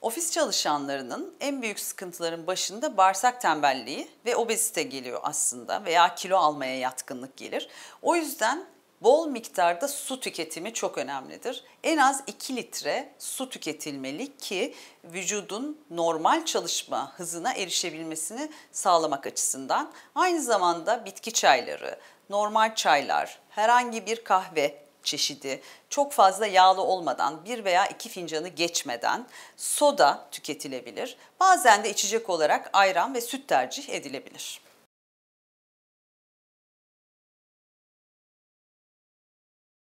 Ofis çalışanlarının en büyük sıkıntıların başında bağırsak tembelliği ve obezite geliyor aslında veya kilo almaya yatkınlık gelir. O yüzden bol miktarda su tüketimi çok önemlidir. En az 2 litre su tüketilmeli ki vücudun normal çalışma hızına erişebilmesini sağlamak açısından. Aynı zamanda bitki çayları, normal çaylar, herhangi bir kahve çeşidi çok fazla yağlı olmadan bir veya iki fincanı geçmeden soda tüketilebilir. Bazen de içecek olarak ayran ve süt tercih edilebilir.